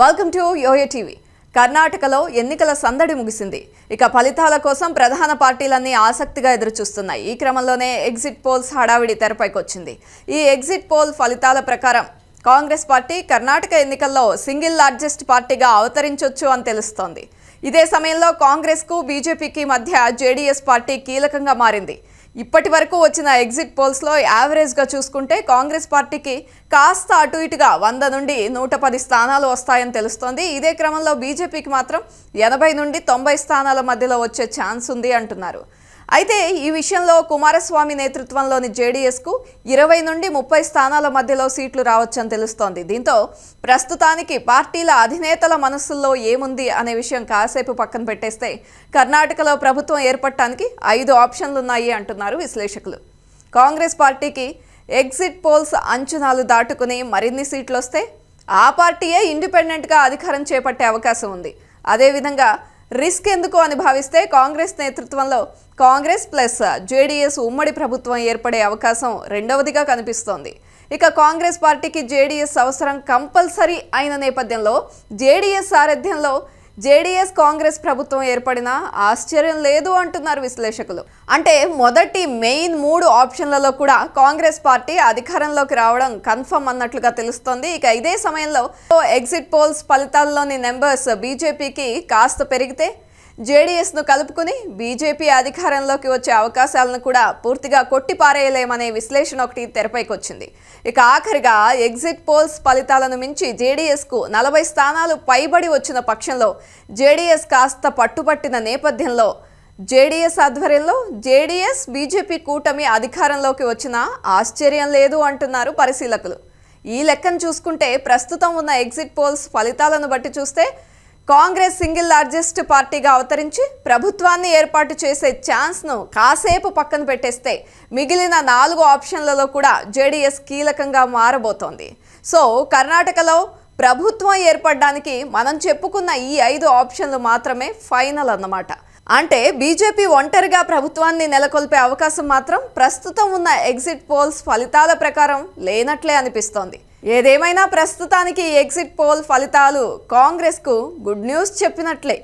welcome to yo-yo TV కర్ణాటకలో ఎన్నికల సందడి ముగిసింది ఇక ఫలితాల కోసం ప్రధాన పార్టీలన్నీ ఆసక్తిగా ఎదురుచూస్తున్నాయి ఈ క్రమంలోనే ఎగ్జిట్ పోల్స్ హడావిడి తెరపైకొచ్చింది ఈ ఎగ్జిట్ పోల్ ఫలితాల ప్రకారం కాంగ్రెస్ పార్టీ కర్ణాటక ఎన్నికల్లో సింగిల్ లార్జెస్ట్ పార్టీగా అవతరించవచ్చు అని తెలుస్తోంది ఇదే సమయంలో కాంగ్రెస్కు బీజేపీకి మధ్య జేడీఎస్ పార్టీ కీలకంగా మారింది ఇప్పటి వరకు వచ్చిన ఎగ్జిట్ పోల్స్లో యావరేజ్గా చూసుకుంటే కాంగ్రెస్ పార్టీకి కాస్త అటు ఇటుగా వంద నుండి నూట పది స్థానాలు వస్తాయని తెలుస్తోంది ఇదే క్రమంలో బీజేపీకి మాత్రం ఎనభై నుండి తొంభై స్థానాల మధ్యలో వచ్చే ఛాన్స్ ఉంది అంటున్నారు అయితే ఈ విషయంలో కుమారస్వామి నేతృత్వంలోని జేడీఎస్కు ఇరవై నుండి ముప్పై స్థానాల మధ్యలో సీట్లు రావచ్చని తెలుస్తోంది దీంతో ప్రస్తుతానికి పార్టీల అధినేతల మనస్సుల్లో ఏముంది అనే విషయం కాసేపు పక్కన పెట్టేస్తే కర్ణాటకలో ప్రభుత్వం ఏర్పడటానికి ఐదు ఆప్షన్లున్నాయి అంటున్నారు విశ్లేషకులు కాంగ్రెస్ పార్టీకి ఎగ్జిట్ పోల్స్ అంచనాలు దాటుకుని మరిన్ని సీట్లు వస్తే ఆ పార్టీయే ఇండిపెండెంట్గా అధికారం చేపట్టే అవకాశం ఉంది అదేవిధంగా రిస్క్ ఎందుకు అని భావిస్తే కాంగ్రెస్ నేతృత్వంలో కాంగ్రెస్ ప్లస్ జేడీఎస్ ఉమ్మడి ప్రభుత్వం ఏర్పడే అవకాశం రెండవదిగా కనిపిస్తోంది ఇక కాంగ్రెస్ పార్టీకి జేడీఎస్ అవసరం కంపల్సరీ అయిన నేపథ్యంలో జేడీఎస్ సారథ్యంలో జేడీఎస్ కాంగ్రెస్ ప్రభుత్వం ఏర్పడినా ఆశ్చర్యం లేదు అంటున్నారు విశ్లేషకులు అంటే మొదటి మెయిన్ మూడు ఆప్షన్లలో కూడా కాంగ్రెస్ పార్టీ అధికారంలోకి రావడం కన్ఫర్మ్ అన్నట్లుగా తెలుస్తోంది ఇక ఇదే సమయంలో ఎగ్జిట్ పోల్స్ ఫలితాల్లోని నెంబర్స్ బీజేపీకి కాస్త పెరిగితే జేడీఎస్ను కలుపుకుని బీజేపీ అధికారంలోకి వచ్చే అవకాశాలను కూడా పూర్తిగా కొట్టిపారేయలేమనే విశ్లేషణ ఒకటి తెరపైకొచ్చింది ఇక ఆఖరిగా ఎగ్జిట్ పోల్స్ ఫలితాలను మించి జేడీఎస్కు నలభై స్థానాలు పైబడి వచ్చిన పక్షంలో జేడీఎస్ కాస్త పట్టుపట్టిన నేపథ్యంలో జేడీఎస్ ఆధ్వర్యంలో జేడీఎస్ బీజేపీ కూటమి అధికారంలోకి వచ్చినా ఆశ్చర్యం లేదు అంటున్నారు పరిశీలకులు ఈ లెక్కను చూసుకుంటే ప్రస్తుతం ఉన్న ఎగ్జిట్ పోల్స్ ఫలితాలను బట్టి చూస్తే కాంగ్రెస్ సింగిల్ లార్జెస్ట్ పార్టీగా అవతరించి ప్రభుత్వాన్ని ఏర్పాటు చేసే ఛాన్స్ను కాసేపు పక్కన పెట్టేస్తే మిగిలిన నాలుగు ఆప్షన్లలో కూడా జేడీఎస్ కీలకంగా మారబోతోంది సో కర్ణాటకలో ప్రభుత్వం ఏర్పడడానికి మనం చెప్పుకున్న ఈ ఐదు ఆప్షన్లు మాత్రమే ఫైనల్ అన్నమాట అంటే బీజేపీ ఒంటరిగా ప్రభుత్వాన్ని నెలకొల్పే అవకాశం మాత్రం ప్రస్తుతం ఉన్న ఎగ్జిట్ పోల్స్ ఫలితాల ప్రకారం లేనట్లే అనిపిస్తోంది ఏదేమైనా ప్రస్తుతానికి ఎగ్జిట్ పోల్ ఫలితాలు కాంగ్రెస్కు గుడ్ న్యూస్ చెప్పినట్లే